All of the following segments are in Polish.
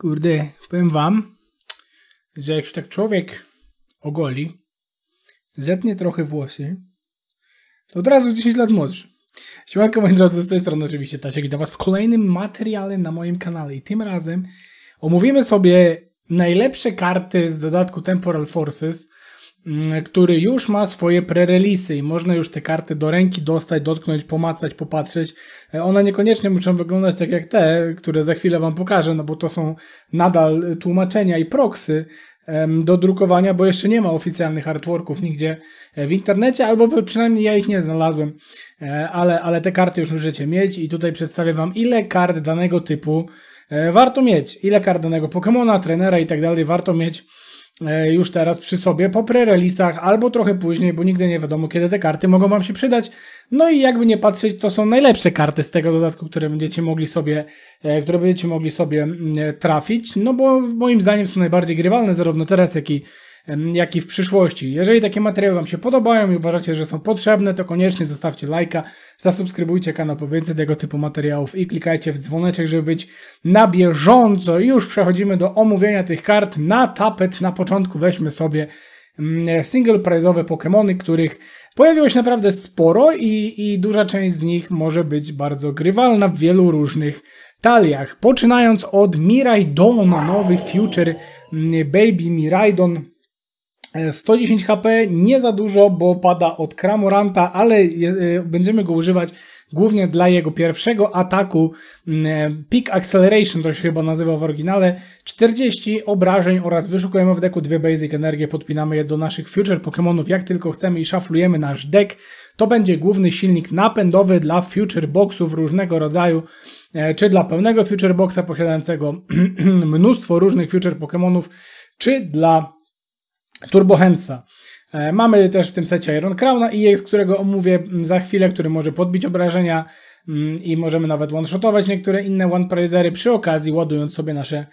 Kurde, powiem wam, że jak się tak człowiek ogoli, zetnie trochę włosy, to od razu 10 lat młodszy. Siemanko moi drodzy, z tej strony oczywiście i dla was w kolejnym materiale na moim kanale i tym razem omówimy sobie najlepsze karty z dodatku Temporal Forces, Mm, który już ma swoje prerelisy i można już te karty do ręki dostać, dotknąć, pomacać, popatrzeć. E, one niekoniecznie muszą wyglądać tak jak te, które za chwilę Wam pokażę, no bo to są nadal tłumaczenia i proksy do drukowania, bo jeszcze nie ma oficjalnych artworków nigdzie e, w internecie, albo przynajmniej ja ich nie znalazłem, e, ale, ale te karty już możecie mieć i tutaj przedstawię Wam ile kart danego typu warto mieć, ile kart danego Pokemona, trenera i tak dalej warto mieć E, już teraz przy sobie po pre albo trochę później, bo nigdy nie wiadomo, kiedy te karty mogą Wam się przydać. No i jakby nie patrzeć, to są najlepsze karty z tego dodatku, które będziecie mogli sobie, e, które będziecie mogli sobie mm, trafić, no bo moim zdaniem są najbardziej grywalne zarówno teraz, jak i jak i w przyszłości. Jeżeli takie materiały Wam się podobają i uważacie, że są potrzebne, to koniecznie zostawcie lajka, zasubskrybujcie kanał po więcej tego typu materiałów i klikajcie w dzwoneczek, żeby być na bieżąco. I już przechodzimy do omówienia tych kart na tapet. Na początku weźmy sobie single prize'owe Pokémony, których pojawiło się naprawdę sporo i, i duża część z nich może być bardzo grywalna w wielu różnych taliach. Poczynając od Miraidona, nowy future Baby Miraidon, 110 e, HP, nie za dużo, bo pada od Kramoranta, ale e, będziemy go używać głównie dla jego pierwszego ataku. Mm, e, Peak Acceleration to się chyba nazywa w oryginale. 40 obrażeń oraz wyszukujemy w deku dwie basic energie, podpinamy je do naszych future Pokémonów jak tylko chcemy i szaflujemy nasz deck. To będzie główny silnik napędowy dla future boxów różnego rodzaju, czy dla pełnego future boxa posiadającego mnóstwo różnych future Pokémonów, czy dla Turbohensa. E, mamy też w tym secie Iron Crowna i z którego omówię mm, za chwilę, który może podbić obrażenia mm, i możemy nawet one-shotować niektóre inne one-prizery przy okazji ładując sobie nasze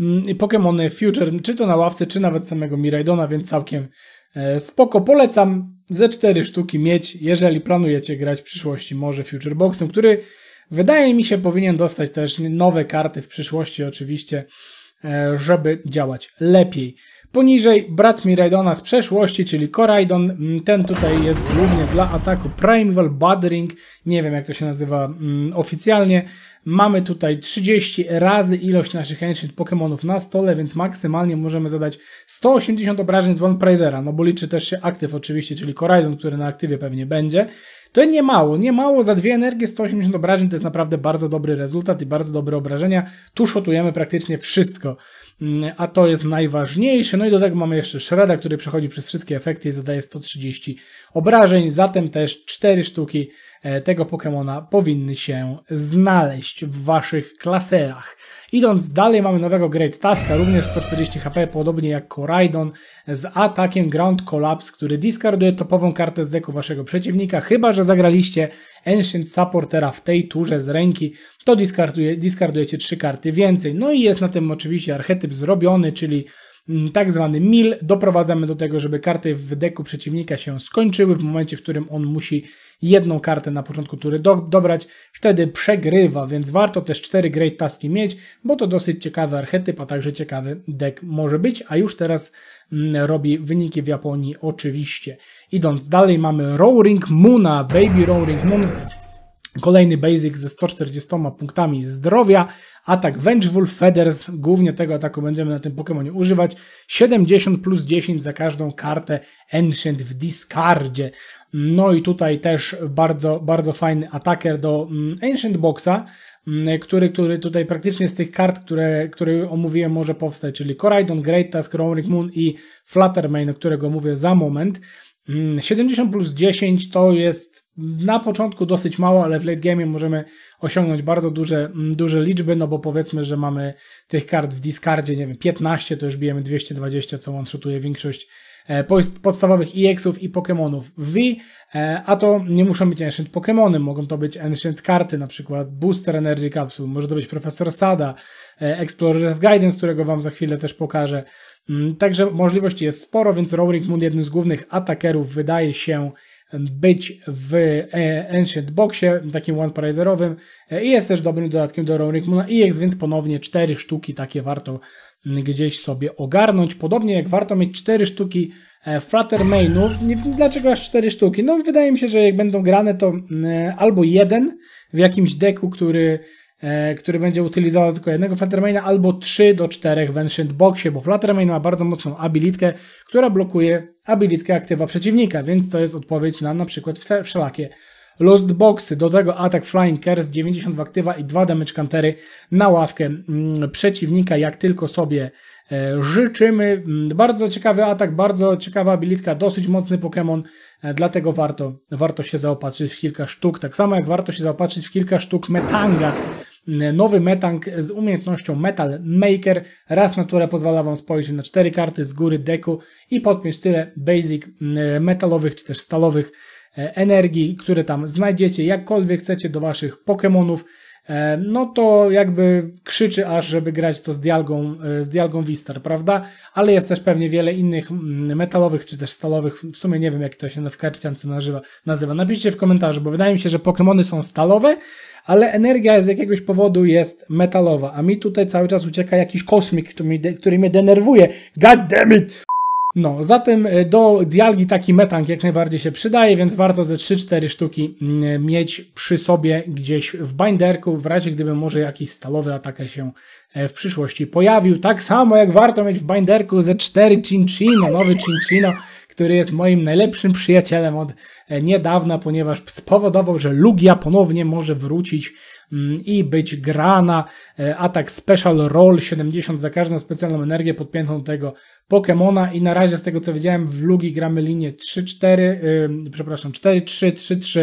mm, Pokémony Future, czy to na ławce, czy nawet samego Miraidona, więc całkiem e, spoko. Polecam ze 4 sztuki mieć, jeżeli planujecie grać w przyszłości może Future Boxem, który wydaje mi się powinien dostać też nowe karty w przyszłości oczywiście, e, żeby działać lepiej. Poniżej brat Miraidona z przeszłości, czyli Koraidon. Mm, ten tutaj jest głównie dla ataku Primeval Buddering. Nie wiem jak to się nazywa mm, oficjalnie. Mamy tutaj 30 razy ilość naszych ancient Pokémonów na stole, więc maksymalnie możemy zadać 180 obrażeń z One No bo liczy też się aktyw oczywiście, czyli Koraidon, który na aktywie pewnie będzie. To nie mało, nie mało. Za dwie energie 180 obrażeń to jest naprawdę bardzo dobry rezultat i bardzo dobre obrażenia. Tu shotujemy praktycznie wszystko. Mm, a to jest najważniejsze. No i do tego mamy jeszcze Shreda, który przechodzi przez wszystkie efekty i zadaje 130 obrażeń, zatem też 4 sztuki e, tego Pokémona powinny się znaleźć w Waszych klaserach. Idąc dalej mamy nowego Great Taska, również 140 HP, podobnie jak Koraidon, z atakiem Ground Collapse, który discarduje topową kartę z deku Waszego przeciwnika, chyba że zagraliście Ancient Supportera w tej turze z ręki, to discarduje, discardujecie 3 karty więcej. No i jest na tym oczywiście archetyp zrobiony, czyli Mm, tak zwany mil. Doprowadzamy do tego, żeby karty w deku przeciwnika się skończyły w momencie, w którym on musi jedną kartę na początku tury do, dobrać. Wtedy przegrywa, więc warto też cztery great taski mieć, bo to dosyć ciekawy archetyp, a także ciekawy dek może być, a już teraz mm, robi wyniki w Japonii oczywiście. Idąc dalej mamy Roaring Moona, Baby Roaring Moon. Kolejny basic ze 140 punktami zdrowia. Atak Vengeful Feathers. Głównie tego ataku będziemy na tym Pokémonie używać. 70 plus 10 za każdą kartę Ancient w discardzie. No i tutaj też bardzo, bardzo fajny ataker do mm, Ancient Boxa, mm, który, który tutaj praktycznie z tych kart, które, które omówiłem, może powstać, czyli Koraidon, Great Task, Roaring Moon i Fluttermane, o którego mówię za moment. 70 mm, plus 10 to jest na początku dosyć mało, ale w late game możemy osiągnąć bardzo duże, mm, duże liczby, no bo powiedzmy, że mamy tych kart w discardzie, nie wiem, 15, to już bijemy 220, co one shotuje większość e, podstawowych EX-ów i Pokémonów V, e, a to nie muszą być Ancient pokemony, mogą to być Ancient karty, na przykład Booster Energy Capsule, może to być Profesor Sada, e, Explorer's Guidance, którego Wam za chwilę też pokażę. Mm, także możliwości jest sporo, więc Roaring Moon jednym z głównych atakerów wydaje się być w e, Ancient Boxie, takim one prizerowym e, i jest też dobrym dodatkiem do Roaring i EX, więc ponownie cztery sztuki takie warto mm, gdzieś sobie ogarnąć. Podobnie jak warto mieć cztery sztuki e, Fluttermainów. Dlaczego aż cztery sztuki? No wydaje mi się, że jak będą grane to mm, albo jeden w jakimś deku, który E, który będzie utylizował tylko jednego Fluttermaina albo 3 do 4 w Ancient Boxie, bo Fluttermain ma bardzo mocną abilitkę, która blokuje abilitkę aktywa przeciwnika, więc to jest odpowiedź na na przykład wszelakie Lost Boxy, do tego atak Flying Curse, 90 w aktywa i 2 damage countery na ławkę mm, przeciwnika, jak tylko sobie e, życzymy. Mm, bardzo ciekawy atak, bardzo ciekawa abilitka, dosyć mocny Pokémon, e, dlatego warto, warto się zaopatrzyć w kilka sztuk. Tak samo jak warto się zaopatrzyć w kilka sztuk Metanga, nowy metang z umiejętnością Metal Maker. Raz na które pozwala Wam spojrzeć na cztery karty z góry deku i podpiąć tyle basic mm, metalowych czy też stalowych e, energii, które tam znajdziecie, jakkolwiek chcecie do Waszych Pokémonów. E, no to jakby krzyczy aż, żeby grać to z dialgą, e, z dialgą Vistar, prawda? Ale jest też pewnie wiele innych mm, metalowych czy też stalowych, w sumie nie wiem jak to się w karciance nazywa. Napiszcie w komentarzu, bo wydaje mi się, że Pokémony są stalowe, ale energia z jakiegoś powodu jest metalowa, a mi tutaj cały czas ucieka jakiś kosmik, który, który mnie denerwuje. God damn it! No, zatem e, do dialgi taki metank jak najbardziej się przydaje, więc warto ze 3-4 sztuki mm, e, mieć przy sobie gdzieś w binderku, w razie gdyby może jakiś stalowy ataker się e, w przyszłości pojawił. Tak samo jak warto mieć w binderku ze 4 Cinchino, nowy Cinchino, który jest moim najlepszym przyjacielem od niedawna, ponieważ spowodował, że Lugia ponownie może wrócić Mm, i być grana. E, atak Special Roll 70 za każdą specjalną energię podpiętą do tego Pokémona i na razie z tego co wiedziałem w Lugi gramy linię 3-4, yy, przepraszam 4-3, 3-3,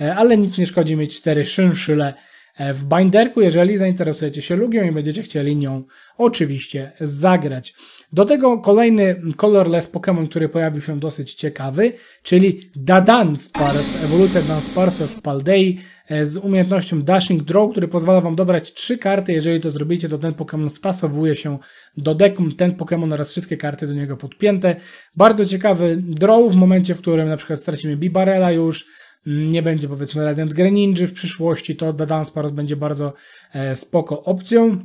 e, ale nic nie szkodzi mieć 4 szynszyle e, w binderku, jeżeli zainteresujecie się Lugią i będziecie chcieli nią oczywiście zagrać. Do tego kolejny colorless Pokémon, który pojawił się dosyć ciekawy, czyli Dadanspars, ewolucja Dansparsa z Paldei. E, z umiejętnością Dashing Draw, który pozwala Wam dobrać trzy karty. Jeżeli to zrobicie, to ten Pokémon wtasowuje się do deku. Ten Pokémon oraz wszystkie karty do niego podpięte. Bardzo ciekawy draw w momencie, w którym na przykład stracimy Bibarela już, mm, nie będzie powiedzmy Radiant Greninja w przyszłości, to Dansparos będzie bardzo e, spoko opcją.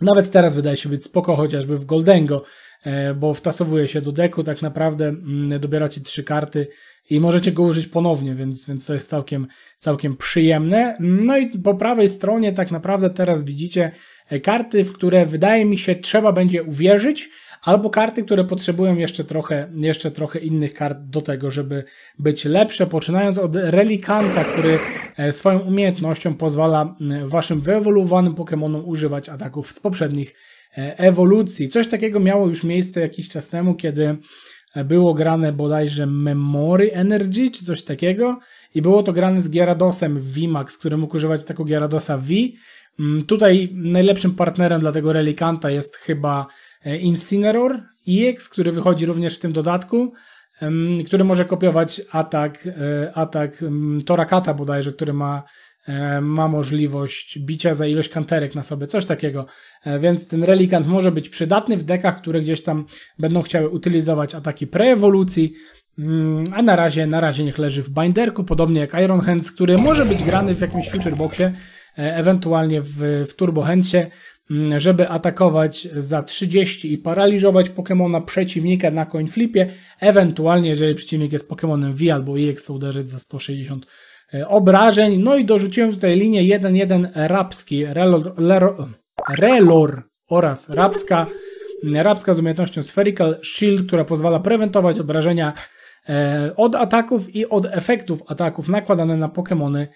Nawet teraz wydaje się być spoko, chociażby w Goldengo E, bo wtasowuje się do deku, tak naprawdę mm, dobieracie trzy karty i możecie go użyć ponownie, więc, więc to jest całkiem, całkiem przyjemne. No i po prawej stronie tak naprawdę teraz widzicie e, karty, w które wydaje mi się trzeba będzie uwierzyć, albo karty, które potrzebują jeszcze trochę, jeszcze trochę innych kart do tego, żeby być lepsze, poczynając od relikanta, który e, swoją umiejętnością pozwala mm, waszym wyewoluowanym Pokémonom używać ataków z poprzednich E, ewolucji. Coś takiego miało już miejsce jakiś czas temu, kiedy e, było grane bodajże Memory Energy, czy coś takiego, i było to grane z Gyaradosem VMAX, który mógł używać tego Gyaradosa V. Mm, tutaj najlepszym partnerem dla tego relikanta jest chyba e, Incineror EX, który wychodzi również w tym dodatku, mm, który może kopiować atak, atak mm, Torakata bodajże, który ma E, ma możliwość bicia za ilość kanterek na sobie, coś takiego. E, więc ten relikant może być przydatny w dekach, które gdzieś tam będą chciały utylizować ataki preewolucji, mm, a na razie, na razie niech leży w binderku, podobnie jak Iron Hands, który może być grany w jakimś feature boxie, e, ewentualnie w, w Turbo Handsie, mm, żeby atakować za 30 i paraliżować Pokemona przeciwnika na coin flipie, ewentualnie jeżeli przeciwnik jest Pokemonem V albo EX to uderzyć za 160 E, obrażeń. No i dorzuciłem tutaj linię 1-1 Rapski, Relor, Relor oraz Rapska. Mm, Rapska z umiejętnością Spherical Shield, która pozwala prewentować obrażenia e, od ataków i od efektów ataków nakładane na Pokémony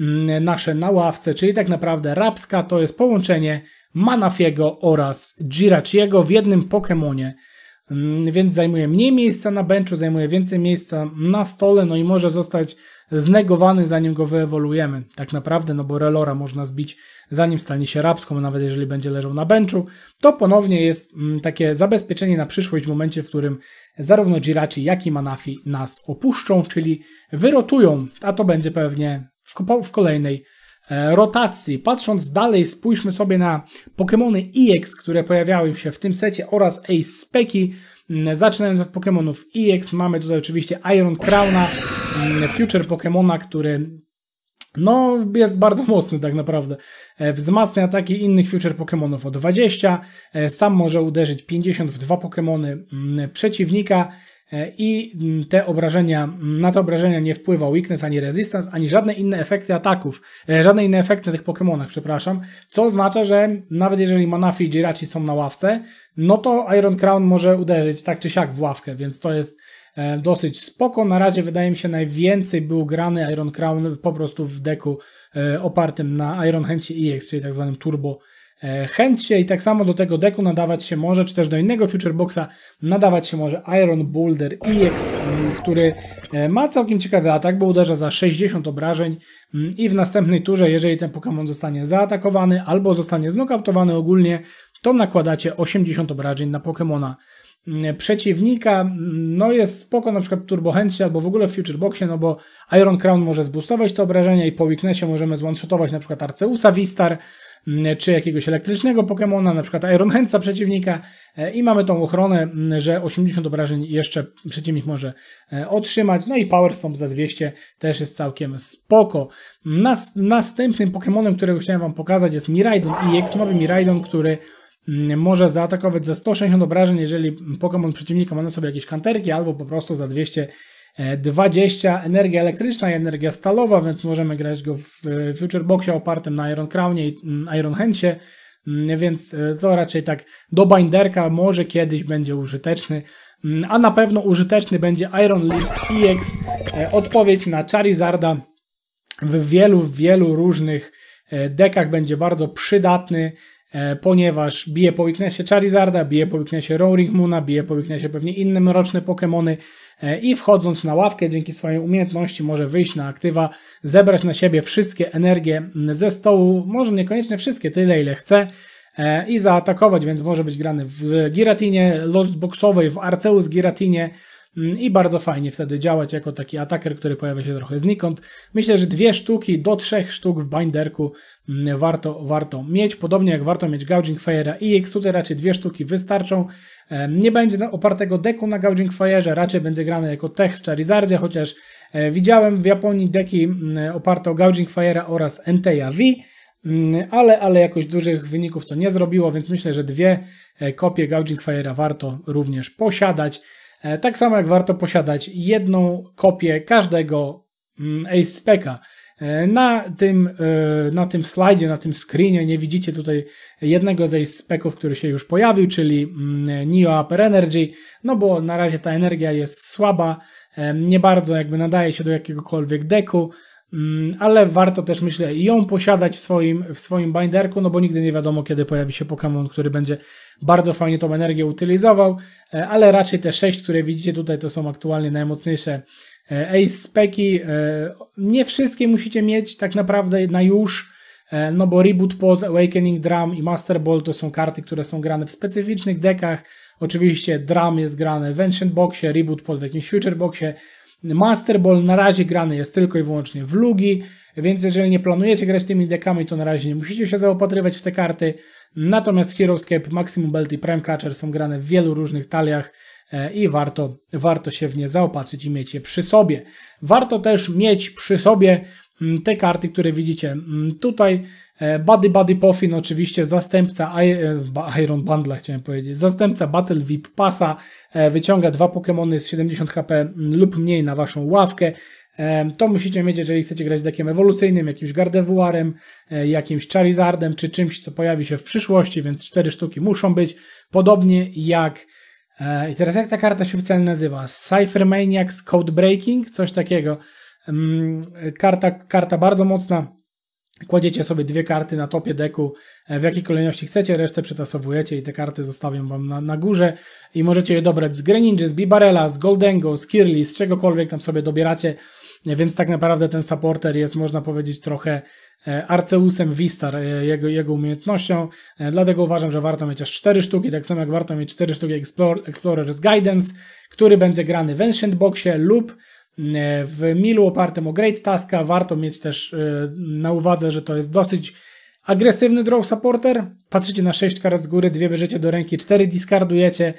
mm, nasze na ławce, czyli tak naprawdę Rapska to jest połączenie Manafiego oraz Jirachiego w jednym Pokémonie, mm, więc zajmuje mniej miejsca na benchu, zajmuje więcej miejsca na stole, no i może zostać znegowany, zanim go wyewolujemy. Tak naprawdę, no bo relora można zbić, zanim stanie się rabską, nawet jeżeli będzie leżał na benchu. To ponownie jest mm, takie zabezpieczenie na przyszłość w momencie, w którym zarówno Jirachi, jak i Manafi nas opuszczą, czyli wyrotują, a to będzie pewnie w, w kolejnej e, rotacji. Patrząc dalej, spójrzmy sobie na Pokémony EX, które pojawiały się w tym secie oraz Ace Specki. Mm, zaczynając od Pokémonów EX, mamy tutaj oczywiście Iron Crowna, mm, future Pokémona, który no, jest bardzo mocny tak naprawdę. E, wzmacnia ataki innych future Pokémonów o 20, e, sam może uderzyć 52 Pokémony mm, przeciwnika, E, i mm, te obrażenia, mm, na te obrażenia nie wpływa weakness, ani resistance, ani żadne inne efekty ataków, e, żadne inne efekty tych Pokémonach, przepraszam, co oznacza, że nawet jeżeli Manafi i Jirachi są na ławce, no to Iron Crown może uderzyć tak czy siak w ławkę, więc to jest e, dosyć spoko. Na razie wydaje mi się najwięcej był grany Iron Crown po prostu w deku opartym na Iron Hencie EX, czyli tak zwanym turbo E, chęć się i tak samo do tego deku nadawać się może, czy też do innego Future Boxa nadawać się może Iron Boulder EX, mm, który e, ma całkiem ciekawy atak, bo uderza za 60 obrażeń mm, i w następnej turze, jeżeli ten Pokémon zostanie zaatakowany albo zostanie znokautowany ogólnie, to nakładacie 80 obrażeń na Pokémona mm, przeciwnika, no jest spoko na przykład w Turbo Hensie albo w ogóle w Future Boxie, no bo Iron Crown może zboostować te obrażenia i po weaknessie możemy zone-shotować na przykład Arceusa Vistar, Mm, czy jakiegoś elektrycznego Pokémona, na przykład Iron Handsa przeciwnika e, i mamy tą ochronę, mm, że 80 obrażeń jeszcze przeciwnik może e, otrzymać, no i Power Stomp za 200 też jest całkiem spoko. Nas, następnym Pokémonem, którego chciałem Wam pokazać jest Miraidon EX, nowy Miraidon, który mm, może zaatakować za 160 obrażeń, jeżeli Pokémon przeciwnika ma na sobie jakieś kanterki, albo po prostu za 200 20 energia elektryczna i energia stalowa, więc możemy grać go w Future Boxie opartym na Iron Crownie i mm, Iron Handzie, mm, więc e, to raczej tak do binderka może kiedyś będzie użyteczny, mm, a na pewno użyteczny będzie Iron Leaves EX, e, odpowiedź na Charizarda w wielu, wielu różnych e, dekach będzie bardzo przydatny, ponieważ bije po weaknessie Charizarda, bije po weaknessie Roaring Moona, bije po weaknessie pewnie inne mroczne Pokémony, E, i wchodząc na ławkę dzięki swojej umiejętności może wyjść na aktywa, zebrać na siebie wszystkie energie mm, ze stołu, może niekoniecznie wszystkie, tyle ile chce e, i zaatakować, więc może być grany w Giratinie Lost Boxowej, w Arceus Giratinie, Mm, i bardzo fajnie wtedy działać jako taki ataker, który pojawia się trochę znikąd. Myślę, że dwie sztuki do trzech sztuk w binderku mm, warto, warto mieć, podobnie jak warto mieć Gouging Fire'a i X, tutaj raczej dwie sztuki wystarczą. Nie będzie opartego deku na Gouging fire'a raczej będzie grane jako tech w Charizardzie, chociaż e, widziałem w Japonii deki mm, oparte o Gouging Fire'a oraz Enteia V, ale, ale jakoś dużych wyników to nie zrobiło, więc myślę, że dwie e, kopie Gouging Fire'a warto również posiadać. E, tak samo jak warto posiadać jedną kopię każdego mm, Ace speka e, Na tym, e, na tym slajdzie, na tym screenie nie widzicie tutaj jednego z Ace Speków, który się już pojawił, czyli mm, Neo Upper Energy, no bo na razie ta energia jest słaba, nie bardzo jakby nadaje się do jakiegokolwiek deku, Mm, ale warto też myślę ją posiadać w swoim, w swoim binderku, no bo nigdy nie wiadomo kiedy pojawi się Pokémon, który będzie bardzo fajnie tą energię utylizował, e, ale raczej te sześć, które widzicie tutaj to są aktualnie najmocniejsze e, Ace speki. E, nie wszystkie musicie mieć tak naprawdę na już, no bo Reboot Pod, Awakening Drum i Master Ball to są karty, które są grane w specyficznych dekach, oczywiście Drum jest grane w Ancient Boxie, Reboot Pod w jakimś Future Boxie, Master Ball na razie grany jest tylko i wyłącznie w lugi, więc jeżeli nie planujecie grać tymi dekami, to na razie nie musicie się zaopatrywać w te karty. Natomiast Heroescape, Maximum Belt i Prime Catcher są grane w wielu różnych taliach e, i warto, warto się w nie zaopatrzyć i mieć je przy sobie. Warto też mieć przy sobie mm, te karty, które widzicie mm, tutaj, E, Buddy Buddy Poffin oczywiście, zastępca e, Iron Bundle chciałem powiedzieć, zastępca Battle VIP Passa, e, wyciąga dwa Pokémony z 70 HP lub mniej na waszą ławkę. To musicie mieć, jeżeli chcecie grać z dekiem ewolucyjnym, jakimś Gardevoirem, jakimś Charizardem, czy czymś, co pojawi się w przyszłości, więc cztery sztuki muszą być. Podobnie jak i teraz jak ta karta się oficjalnie nazywa? Cypher Maniacs Code Breaking? Coś takiego. Mm, karta, karta bardzo mocna, Kładziecie sobie dwie karty na topie deku, e, w jakiej kolejności chcecie, resztę przetasowujecie i te karty zostawiam wam na, na górze i możecie je dobrać z Greninja, z Bibarela, z Goldengo, z Kirli, z czegokolwiek tam sobie dobieracie, e, więc tak naprawdę ten supporter jest, można powiedzieć, trochę e, Arceusem Vistar, jego, jego umiejętnością, dlatego uważam, że warto mieć aż 4 sztuki, tak samo jak warto mieć 4 sztuki Explorer Explorer's Guidance, który będzie grany w Ancient Boxie lub w Milu opartym o Great Taska. Warto mieć też y, na uwadze, że to jest dosyć agresywny draw supporter. Patrzycie na 6 kart z góry, dwie bierzecie do ręki, 4 discardujecie,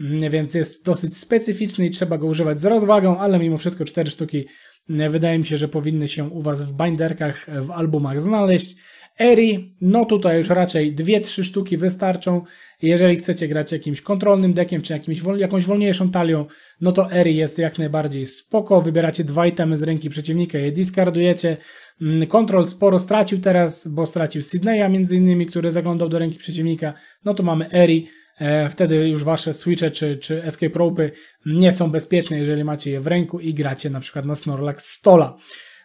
mm, więc jest dosyć specyficzny i trzeba go używać z rozwagą, ale mimo wszystko 4 sztuki mm, wydaje mi się, że powinny się u Was w binderkach, w albumach znaleźć. Eri, no tutaj już raczej 2-3 sztuki wystarczą. Jeżeli chcecie grać jakimś kontrolnym dekiem, czy jakimś, jakąś wolniejszą talią, no to Eri jest jak najbardziej spoko. Wybieracie dwa itemy z ręki przeciwnika, je discardujecie. Mm, kontrol sporo stracił teraz, bo stracił Sydneya między innymi, który zaglądał do ręki przeciwnika. No to mamy Eri. E, wtedy już wasze switche czy, czy escape rope'y nie są bezpieczne, jeżeli macie je w ręku i gracie na przykład na Snorlax Stola.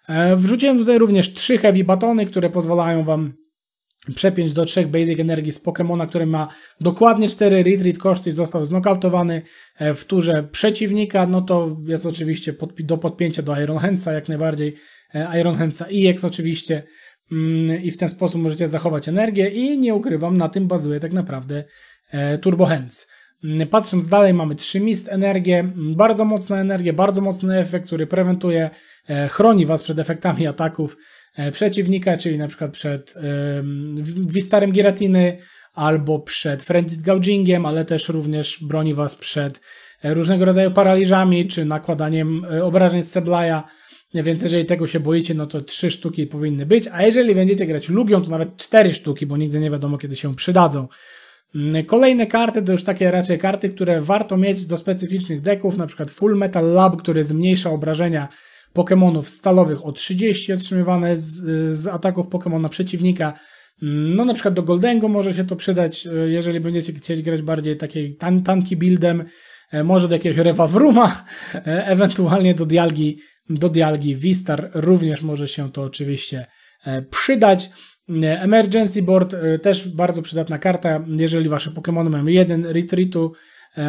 E, wrzuciłem tutaj również trzy heavy batony, które pozwalają Wam przepiąć do trzech basic energii z Pokémona, który ma dokładnie 4 retreat koszty i został znokautowany e, w turze przeciwnika, no to jest oczywiście podpi do podpięcia do Iron Handsa jak najbardziej, e, Iron Handsa EX oczywiście mm, i w ten sposób możecie zachować energię i nie ukrywam, na tym bazuje tak naprawdę Turbo Hands. Mm, patrząc dalej mamy 3 mist energię, mm, bardzo mocna energia, bardzo mocny efekt, który prewentuje, e, chroni Was przed efektami ataków e, przeciwnika, czyli na przykład przed Wistarem Giratiny albo przed Frenzied Gougingiem, ale też również broni Was przed e, różnego rodzaju paraliżami czy nakładaniem obrażeń z Seblaja, więc jeżeli tego się boicie, no to trzy sztuki powinny być, a jeżeli będziecie grać Lugią, to nawet cztery sztuki, bo nigdy nie wiadomo kiedy się przydadzą. Mm, kolejne karty to już takie raczej karty, które warto mieć do specyficznych deków, na przykład Full Metal Lab, który zmniejsza obrażenia Pokémonów stalowych o 30 otrzymywane z, z ataków Pokémona przeciwnika. Mm, no na przykład do Goldengo może się to przydać, e, jeżeli będziecie chcieli grać bardziej takiej tan tanki buildem, e, może do jakiegoś Rewavruma, e, ewentualnie do Dialgi, do Dialgi Vistar również może się to oczywiście przydać. Emergency Board y, też bardzo przydatna karta, jeżeli wasze Pokémony mają jeden retreatu,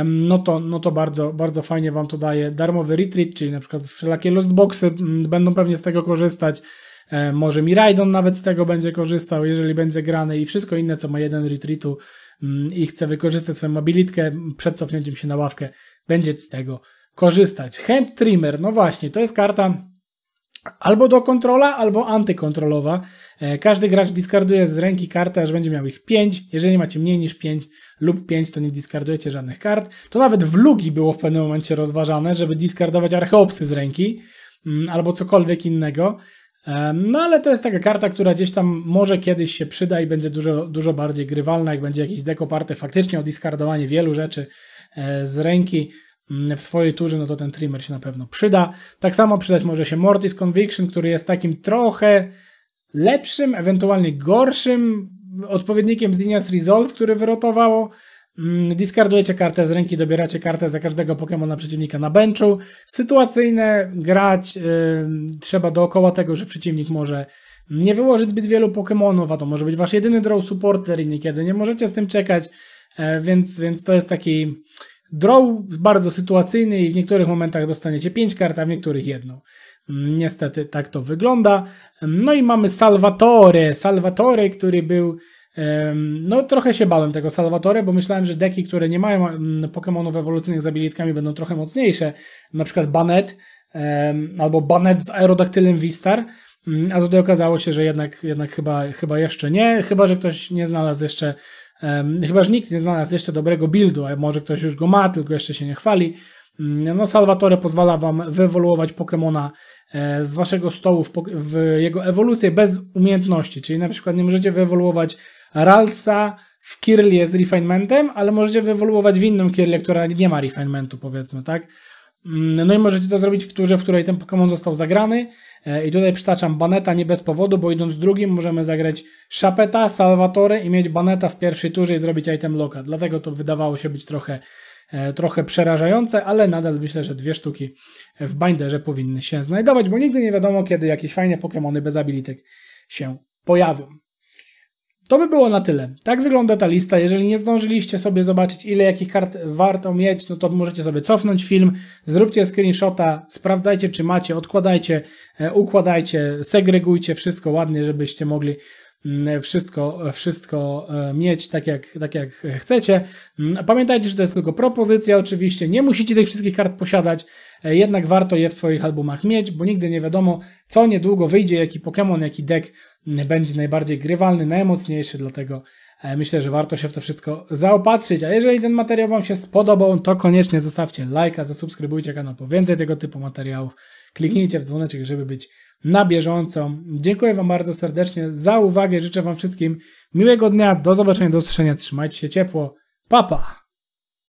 no to, no to bardzo, bardzo fajnie Wam to daje. Darmowy retreat, czyli na przykład wszelakie lost boxy mm, będą pewnie z tego korzystać. E, może mi nawet z tego będzie korzystał, jeżeli będzie grany i wszystko inne, co ma jeden retreatu mm, i chce wykorzystać swoją mobilitkę przed cofnięciem się na ławkę, będzie z tego korzystać. Hand Trimmer, no właśnie, to jest karta, albo do kontrola, albo antykontrolowa. E, każdy gracz diskarduje z ręki kartę, aż będzie miał ich 5. Jeżeli macie mniej niż 5 lub 5, to nie diskardujecie żadnych kart. To nawet w lugi było w pewnym momencie rozważane, żeby diskardować archeopsy z ręki mm, albo cokolwiek innego. E, no ale to jest taka karta, która gdzieś tam może kiedyś się przyda i będzie dużo, dużo bardziej grywalna, jak będzie jakieś dekoparte faktycznie o diskardowanie wielu rzeczy e, z ręki. Mm, w swojej turze, no to ten trimmer się na pewno przyda. Tak samo przydać może się Mortis Conviction, który jest takim trochę lepszym, ewentualnie gorszym odpowiednikiem Zinias Resolve, który wyrotowało. Mm, discardujecie kartę z ręki, dobieracie kartę za każdego Pokemona przeciwnika na benchu. Sytuacyjne grać yy, trzeba dookoła tego, że przeciwnik może nie wyłożyć zbyt wielu Pokemonów, a to może być wasz jedyny draw supporter i niekiedy nie możecie z tym czekać, yy, więc, więc to jest taki Draw bardzo sytuacyjny i w niektórych momentach dostaniecie 5 kart, a w niektórych jedną. Mm, niestety tak to wygląda. Mm, no i mamy Salvatore. Salvatore, który był... No trochę się bałem tego Salvatore, bo myślałem, że deki, które nie mają mm, Pokémonów ewolucyjnych z abilitkami będą trochę mocniejsze. Na przykład Banet albo Banet z Aerodaktylem Vistar. A tutaj okazało się, że jednak, jednak chyba, chyba jeszcze nie. Chyba, że ktoś nie znalazł jeszcze Chyba, że nikt nie znalazł jeszcze dobrego buildu, a może ktoś już go ma, tylko jeszcze się nie chwali. Mm, no, Salvatore pozwala Wam wyewoluować Pokémona e, z Waszego stołu w, w, jego ewolucję bez umiejętności, czyli na przykład nie możecie wyewoluować Ralca w Kirlie z refinementem, ale możecie wyewoluować w inną Kirlie, która nie ma refinementu, powiedzmy, tak? Mm, no i możecie to zrobić w turze, w której ten Pokémon został zagrany. E, I tutaj przytaczam Baneta nie bez powodu, bo idąc drugim możemy zagrać Szapeta, Salvatore i mieć Baneta w pierwszej turze i zrobić item loka. Dlatego to wydawało się być trochę, e, trochę przerażające, ale nadal myślę, że dwie sztuki w binderze powinny się znajdować, bo nigdy nie wiadomo, kiedy jakieś fajne Pokémony bez abilitek się pojawią. To by było na tyle. Tak wygląda ta lista. Jeżeli nie zdążyliście sobie zobaczyć, ile jakich kart warto mieć, no to możecie sobie cofnąć film, zróbcie screenshota, sprawdzajcie, czy macie, odkładajcie, e, układajcie, segregujcie wszystko ładnie, żebyście mogli mm, wszystko, wszystko e, mieć tak jak, tak jak chcecie. Mm, pamiętajcie, że to jest tylko propozycja oczywiście, nie musicie tych wszystkich kart posiadać, e, jednak warto je w swoich albumach mieć, bo nigdy nie wiadomo, co niedługo wyjdzie, jaki Pokémon, jaki deck będzie najbardziej grywalny, najmocniejszy, dlatego e, myślę, że warto się w to wszystko zaopatrzyć. A jeżeli ten materiał Wam się spodobał, to koniecznie zostawcie lajka, zasubskrybujcie kanał po więcej tego typu materiałów. Kliknijcie w dzwoneczek, żeby być na bieżąco. Dziękuję Wam bardzo serdecznie za uwagę. Życzę Wam wszystkim miłego dnia. Do zobaczenia, do usłyszenia. Trzymajcie się ciepło. Papa! Pa.